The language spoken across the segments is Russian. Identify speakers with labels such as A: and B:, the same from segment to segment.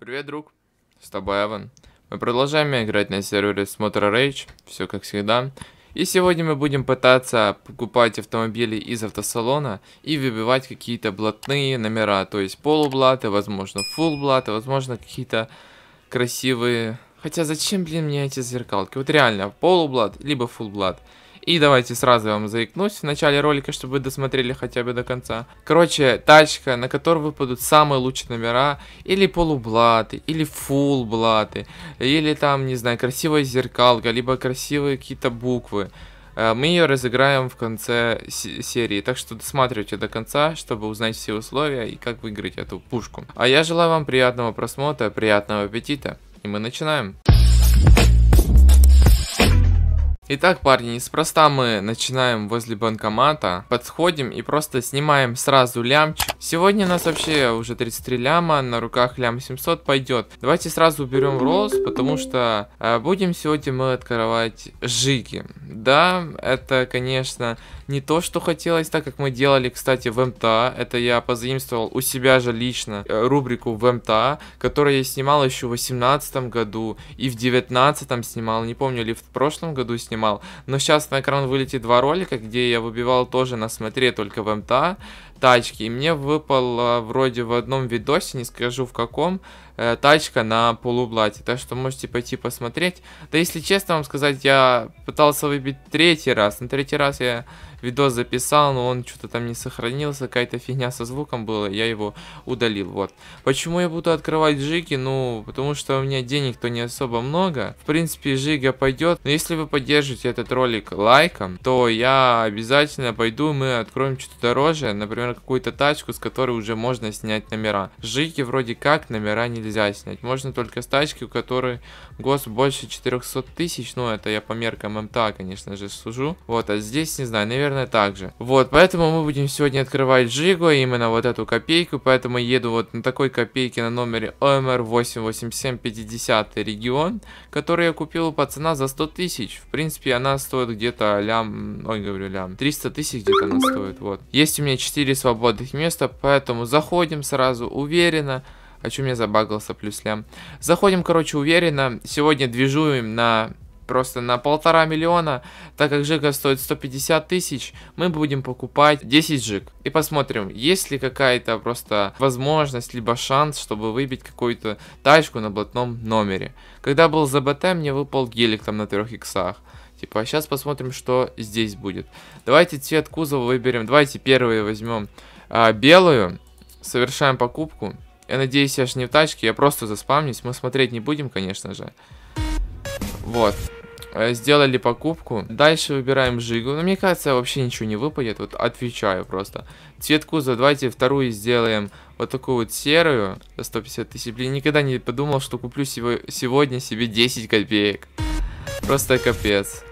A: Привет, друг. С тобой Эван. Мы продолжаем играть на сервере Смотра Rage, все как всегда. И сегодня мы будем пытаться покупать автомобили из автосалона и выбивать какие-то блатные номера, то есть полублаты, возможно фулблаты, возможно какие-то красивые... Хотя зачем, блин, мне эти зеркалки? Вот реально, полублат, либо фулблат. И давайте сразу вам заикнусь в начале ролика, чтобы вы досмотрели хотя бы до конца. Короче, тачка, на которую выпадут самые лучшие номера, или полублаты, или фулблаты, или там, не знаю, красивая зеркалка, либо красивые какие-то буквы. Э, мы ее разыграем в конце серии, так что досматривайте до конца, чтобы узнать все условия и как выиграть эту пушку. А я желаю вам приятного просмотра, приятного аппетита, и мы начинаем. Итак, парни, неспроста мы начинаем возле банкомата, подходим и просто снимаем сразу лямчик. Сегодня у нас вообще уже 33 ляма, на руках лям 700 пойдет. Давайте сразу уберем роллс, потому что э, будем сегодня мы открывать жиги. Да, это, конечно, не то, что хотелось, так как мы делали, кстати, в МТА. Это я позаимствовал у себя же лично э, рубрику в МТА, которую я снимал еще в 2018 году и в 2019 снимал, не помню, ли в прошлом году снимал снимал. Но сейчас на экран вылетит два ролика, где я выбивал тоже на смотре только в МТА тачки. И мне выпал вроде в одном видосе, не скажу в каком, э, тачка на полублате. Так что можете пойти посмотреть. Да если честно вам сказать, я пытался выбить третий раз. На третий раз я видос записал, но он что-то там не сохранился, какая-то фигня со звуком была, я его удалил, вот. Почему я буду открывать жиги? Ну, потому что у меня денег-то не особо много. В принципе, жига пойдет, но если вы поддержите этот ролик лайком, то я обязательно пойду, мы откроем что-то дороже, например, какую-то тачку, с которой уже можно снять номера. Жиги вроде как номера нельзя снять, можно только с тачки, у которой гос больше 400 тысяч, ну, это я по меркам МТА, конечно же, сужу. Вот, а здесь, не знаю, наверное, наверное, также. Вот, поэтому мы будем сегодня открывать Жигу, а именно вот эту копейку, поэтому еду вот на такой копейке на номере ОМР 88750 регион, который я купил у пацана за 100 тысяч. В принципе, она стоит где-то лям, ой, говорю лям, 300 тысяч где-то она стоит, вот. Есть у меня 4 свободных места, поэтому заходим сразу уверенно. А чё у меня забагался плюс лям? Заходим, короче, уверенно. Сегодня движуем на просто на полтора миллиона, так как жига стоит 150 тысяч, мы будем покупать 10 жиг. И посмотрим, есть ли какая-то просто возможность, либо шанс, чтобы выбить какую-то тачку на блатном номере. Когда был за БТ, мне выпал гелик там на трех иксах. Типа, а сейчас посмотрим, что здесь будет. Давайте цвет кузова выберем. Давайте первые возьмем а, белую. Совершаем покупку. Я надеюсь, я же не в тачке, я просто заспамнюсь. Мы смотреть не будем, конечно же. Вот. Э, сделали покупку. Дальше выбираем жигу. Но ну, мне кажется, вообще ничего не выпадет. Вот отвечаю просто. Цветку давайте вторую сделаем вот такую вот серую. 150 тысяч. Блин, никогда не подумал, что куплю сегодня себе 10 копеек. Просто капец.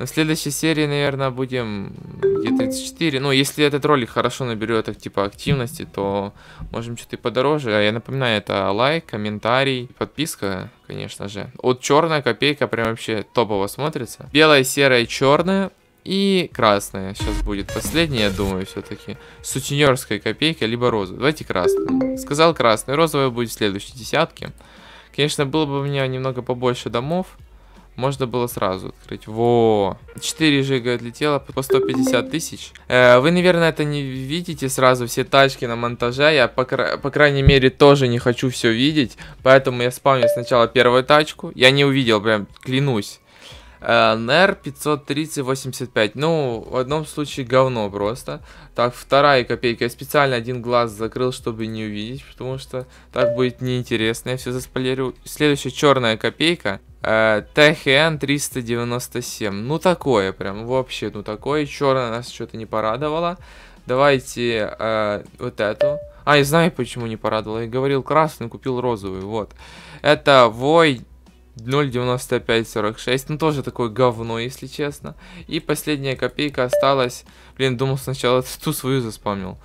A: В следующей серии, наверное, будем Е34. Ну, если этот ролик хорошо наберет, так, э, типа, активности, то можем что-то и подороже. А я напоминаю, это лайк, комментарий, подписка, конечно же. Вот черная копейка прям вообще топово смотрится. Белая, серая, черная. И красная сейчас будет последняя, я думаю, все-таки. Сутенерская копейка, либо розовая. Давайте красную. Сказал красную, розовая будет в следующей десятке. Конечно, было бы у меня немного побольше домов. Можно было сразу открыть. Во! 4 жига отлетело по 150 тысяч. Э, вы, наверное, это не видите сразу, все тачки на монтаже. Я, по, кра по крайней мере, тоже не хочу все видеть. Поэтому я спавню сначала первую тачку. Я не увидел, прям клянусь. Э, НР 530-85. Ну, в одном случае говно просто. Так, вторая копейка. Я специально один глаз закрыл, чтобы не увидеть, потому что так будет неинтересно. Я все заспойлерю. Следующая черная копейка. Э, ТХН 397. Ну, такое прям. Вообще, ну, такое. Черная нас что-то не порадовала. Давайте э, вот эту. А, я знаю, почему не порадовало. Я говорил красный, купил розовую. Вот. Это Вой 0.9546. Ну, тоже такое говно, если честно. И последняя копейка осталась. Блин, думал сначала ту свою заспамнил.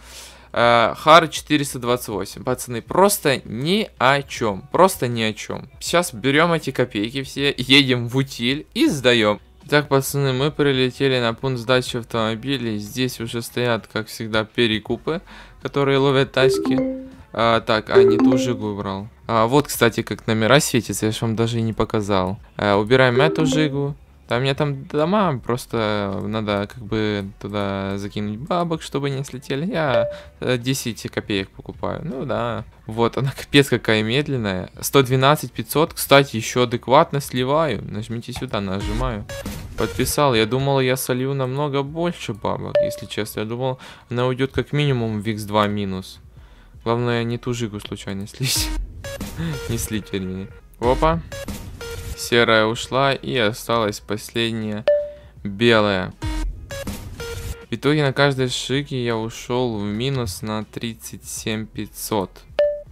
A: Э, Хар 428. Пацаны, просто ни о чем. Просто ни о чем. Сейчас берем эти копейки все, едем в утиль и сдаем. Так, пацаны, мы прилетели на пункт сдачи автомобилей. Здесь уже стоят, как всегда, перекупы, которые ловят тачки. А, так, а, не ту жигу убрал. А, вот, кстати, как номера светятся, я же вам даже и не показал. А, убираем эту жигу. Там у меня там дома, просто надо как бы туда закинуть бабок, чтобы не слетели. Я 10 э, копеек покупаю. Ну да. Вот, она капец какая медленная. 112 500. Кстати, еще адекватно сливаю. Нажмите сюда, нажимаю. Подписал. Я думал, я солью намного больше бабок, если честно. Я думал, она уйдет как минимум в x2 минус. Главное, не ту жигу случайно слить. не слить, вернее. Опа. Серая ушла и осталась последняя белая. В итоге на каждой шике я ушел в минус на 37 500.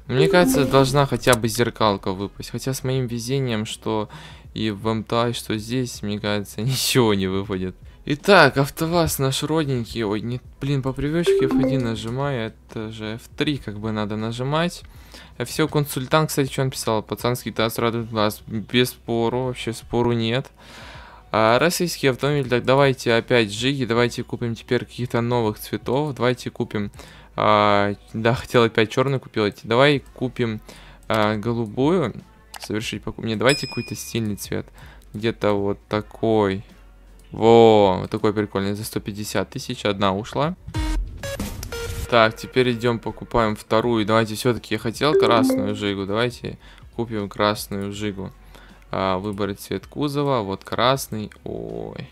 A: мне кажется, должна хотя бы зеркалка выпасть. Хотя с моим везением, что и в МТА, что здесь, мне кажется, ничего не выпадет. Итак, АвтоВАЗ наш родненький. Ой, не, блин, по привычке F1 нажимаю, это же F3 как бы надо нажимать. Все, консультант, кстати, что он писал? Пацанский ТАСС радует нас. Без спору, вообще спору нет. А, российский автомобиль, так давайте опять жиги, давайте купим теперь каких-то новых цветов, давайте купим... А, да, хотел опять черный купить, давай купим а, голубую, совершить покупку. Не, давайте какой-то стильный цвет, где-то вот такой... Во, такой прикольный, за 150 тысяч одна ушла. Так, теперь идем покупаем вторую. Давайте все-таки я хотел красную жигу. Давайте купим красную жигу. А, выбрать цвет кузова. Вот красный. Ой.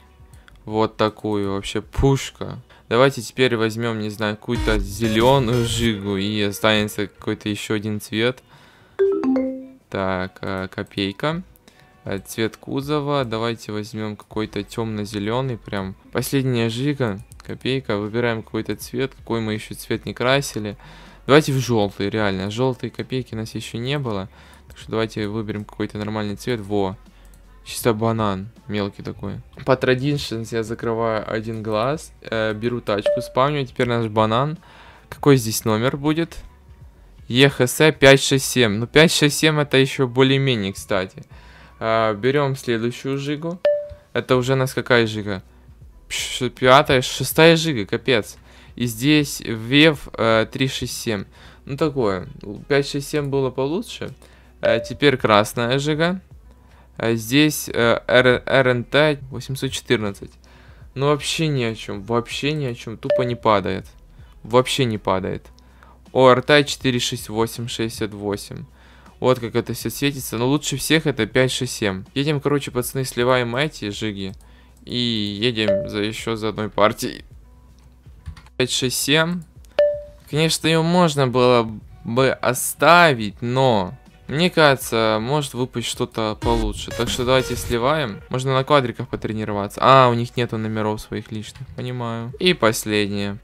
A: Вот такую вообще пушка. Давайте теперь возьмем, не знаю, какую-то зеленую жигу. И останется какой-то еще один цвет. Так, а, копейка. Э, цвет кузова. Давайте возьмем какой-то темно-зеленый прям. Последняя жига, копейка. Выбираем какой-то цвет, какой мы еще цвет не красили. Давайте в желтый, реально. Желтые копейки у нас еще не было. Так что давайте выберем какой-то нормальный цвет. Во. Чисто банан, мелкий такой. По традиции я закрываю один глаз, э, беру тачку, спавню, а теперь наш банан. Какой здесь номер будет? ЕХС 567. Ну, 567 это еще более-менее, кстати. А, берем следующую жигу. Это уже у нас какая жига? Пятая, шестая жига, капец. И здесь вев э, 367. Ну такое. 567 было получше. Э, теперь красная жига. А здесь э, РНТ 814. Ну вообще ни о чем. Вообще ни о чем. Тупо не падает. Вообще не падает. ОРТ 46868. Вот как это все светится. Но лучше всех это 5-6-7. Едем, короче, пацаны, сливаем эти жиги. И едем за еще за одной партией. 5-6-7. Конечно, ее можно было бы оставить, но... Мне кажется, может выпасть что-то получше. Так что давайте сливаем. Можно на квадриках потренироваться. А, у них нету номеров своих личных, понимаю. И последнее.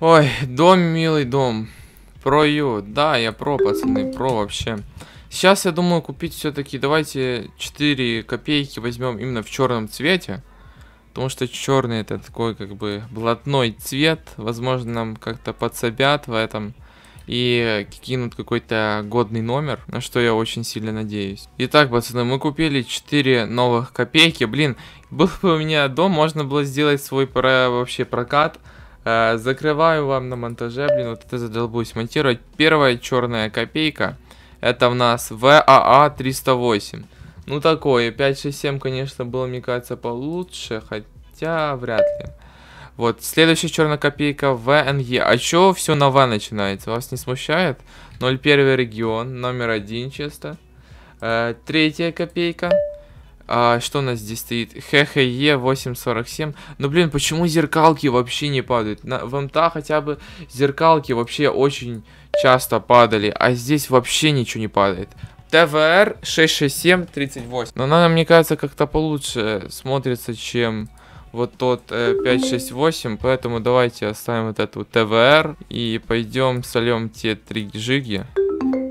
A: Ой, дом, милый дом. Про ю. Да, я про, пацаны, про вообще. Сейчас, я думаю, купить все-таки, давайте 4 копейки возьмем именно в черном цвете. Потому что черный это такой, как бы, блатной цвет. Возможно, нам как-то подсобят в этом и кинут какой-то годный номер, на что я очень сильно надеюсь. Итак, пацаны, мы купили 4 новых копейки. Блин, был бы у меня дом, можно было сделать свой про... вообще прокат Э, закрываю вам на монтаже, блин, вот это задолбусь монтировать. Первая черная копейка, это у нас ВАА 308. Ну такое, 567, конечно, было, мне кажется, получше, хотя вряд ли. Вот, следующая черная копейка ВНЕ. E. А чё все на В начинается? Вас не смущает? 01 регион, номер один чисто. Э, третья копейка. А, что у нас здесь стоит? ХХЕ 847. Ну, блин, почему зеркалки вообще не падают? На, в МТА хотя бы зеркалки вообще очень часто падали, а здесь вообще ничего не падает. ТВР 66738. Но она, мне кажется, как-то получше смотрится, чем вот тот э, 568, поэтому давайте оставим вот эту ТВР и пойдем сольем те три джиги.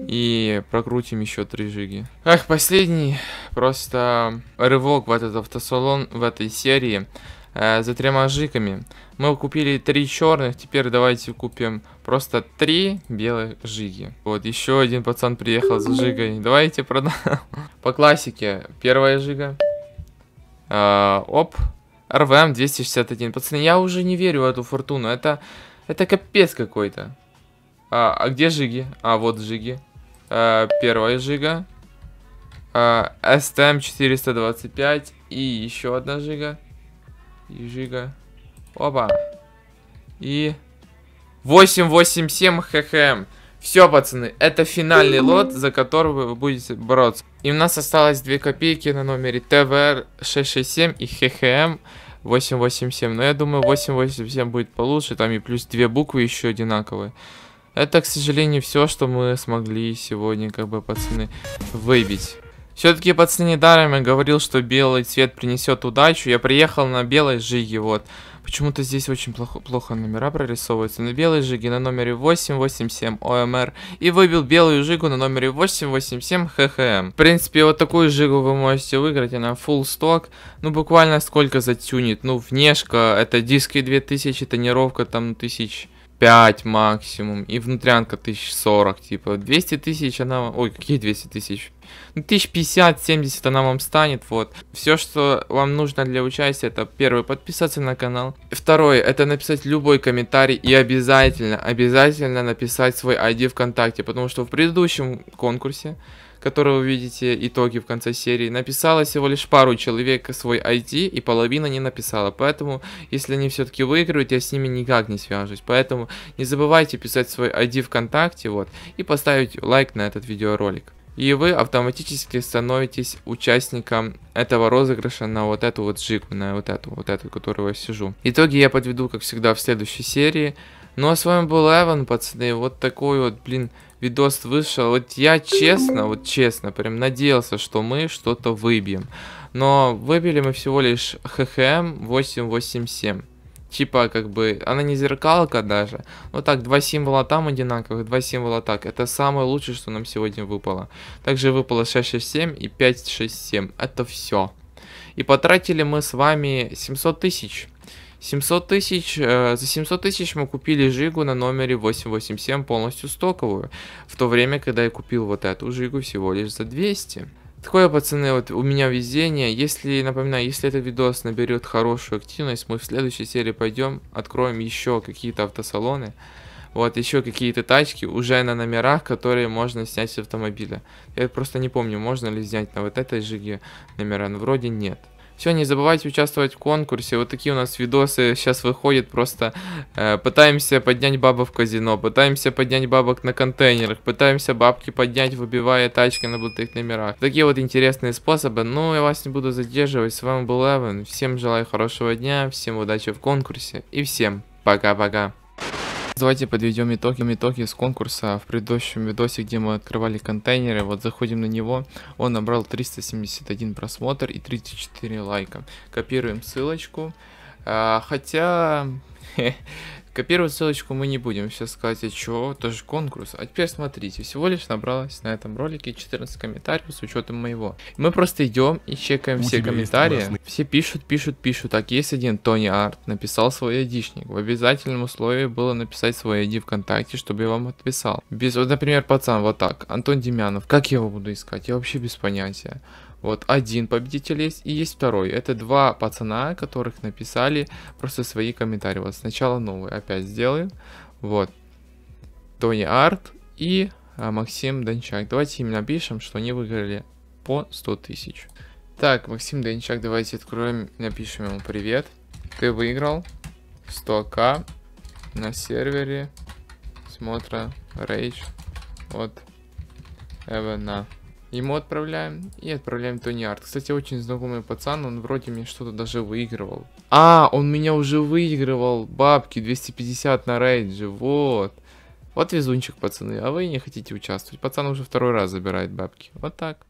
A: И прокрутим еще три жиги. Ах, последний просто рывок в этот автосалон в этой серии э, за тремя жиками. Мы купили три черных, теперь давайте купим просто три белых жиги. Вот, еще один пацан приехал за жигой. Давайте продам. По классике, первая жига. Э, оп. РВМ 261. Пацаны, я уже не верю в эту фортуну. Это, это капец какой-то. А, а где жиги? А, вот жиги. Э, первая жига, э, STM425 и еще одна жига. И жига. Опа. И 887 ххм. Все, пацаны, это финальный лот, за который вы будете бороться. И у нас осталось 2 копейки на номере ТВР667 и ХХМ 887. Но я думаю, 887 будет получше, там и плюс 2 буквы еще одинаковые. Это, к сожалению, все, что мы смогли сегодня, как бы, пацаны, выбить. Все-таки, пацаны, даром я говорил, что белый цвет принесет удачу. Я приехал на белой жиге, вот. Почему-то здесь очень плохо, плохо номера прорисовываются. На белой жиге на номере 887 ОМР. И выбил белую жигу на номере 887 ХХМ. В принципе, вот такую жигу вы можете выиграть. Она full сток. Ну, буквально сколько затюнит. Ну, внешка, это диски 2000, тонировка там 1000 5 максимум, и внутрянка 1040, типа, 200 тысяч она, ой, какие 200 тысяч, ну, 1050-70 она вам станет, вот. Все, что вам нужно для участия, это первое, подписаться на канал. Второе, это написать любой комментарий и обязательно, обязательно написать свой ID ВКонтакте, потому что в предыдущем конкурсе которого вы видите итоги в конце серии, написала всего лишь пару человек свой ID и половина не написала. Поэтому, если они все-таки выиграют, я с ними никак не свяжусь. Поэтому не забывайте писать свой ID ВКонтакте вот и поставить лайк на этот видеоролик и вы автоматически становитесь участником этого розыгрыша на вот эту вот жигу на вот эту, вот эту, которую я сижу. Итоги я подведу, как всегда, в следующей серии. Ну а с вами был Эван, пацаны. Вот такой вот, блин, видос вышел. Вот я честно, вот честно, прям надеялся, что мы что-то выбьем. Но выбили мы всего лишь ХХМ 887. Типа, как бы, она не зеркалка даже. Вот так, два символа там одинаковых, два символа так. Это самое лучшее, что нам сегодня выпало. Также выпало 667 и 567. Это все. И потратили мы с вами 700 тысяч. 700 тысяч, э, за 700 тысяч мы купили Жигу на номере 887 полностью стоковую, в то время, когда я купил вот эту Жигу всего лишь за 200. Такое, пацаны, вот у меня везение. Если, напоминаю, если этот видос наберет хорошую активность, мы в следующей серии пойдем, откроем еще какие-то автосалоны, вот еще какие-то тачки уже на номерах, которые можно снять с автомобиля. Я просто не помню, можно ли снять на вот этой Жиге номера, но вроде нет. Все, не забывайте участвовать в конкурсе. Вот такие у нас видосы сейчас выходят. Просто э, пытаемся поднять бабок в казино, пытаемся поднять бабок на контейнерах, пытаемся бабки поднять, выбивая тачки на блатых номерах. Такие вот интересные способы. Ну, я вас не буду задерживать. С вами был Эван. Всем желаю хорошего дня, всем удачи в конкурсе и всем пока-пока. Давайте подведем итоги, итоги с конкурса в предыдущем видосе, где мы открывали контейнеры. Вот заходим на него, он набрал 371 просмотр и 34 лайка. Копируем ссылочку. А, хотя... Копировать ссылочку мы не будем. Сейчас сказать, а чего? Тоже конкурс. А теперь смотрите, всего лишь набралось на этом ролике 14 комментариев с учетом моего. Мы просто идем и чекаем У все комментарии. Все пишут, пишут, пишут. Так, есть один Тони Арт, написал свой айдишник. В обязательном условии было написать свой ID ВКонтакте, чтобы я вам отписал. Без, вот, например, пацан, вот так. Антон Демянов. Как я его буду искать? Я вообще без понятия. Вот один победитель есть и есть второй. Это два пацана, которых написали просто свои комментарии. Вот сначала новый опять сделаем. Вот. Тони Арт и а, Максим Дончак. Давайте им напишем, что они выиграли по 100 тысяч. Так, Максим Дончак, давайте откроем, напишем ему привет. Ты выиграл 100к на сервере смотра Rage от Эвена. Ему отправляем и отправляем Тони Арт. Кстати, очень знакомый пацан, он вроде мне что-то даже выигрывал. А, он меня уже выигрывал, бабки, 250 на рейдже, вот. Вот везунчик, пацаны, а вы не хотите участвовать. Пацан уже второй раз забирает бабки. Вот так.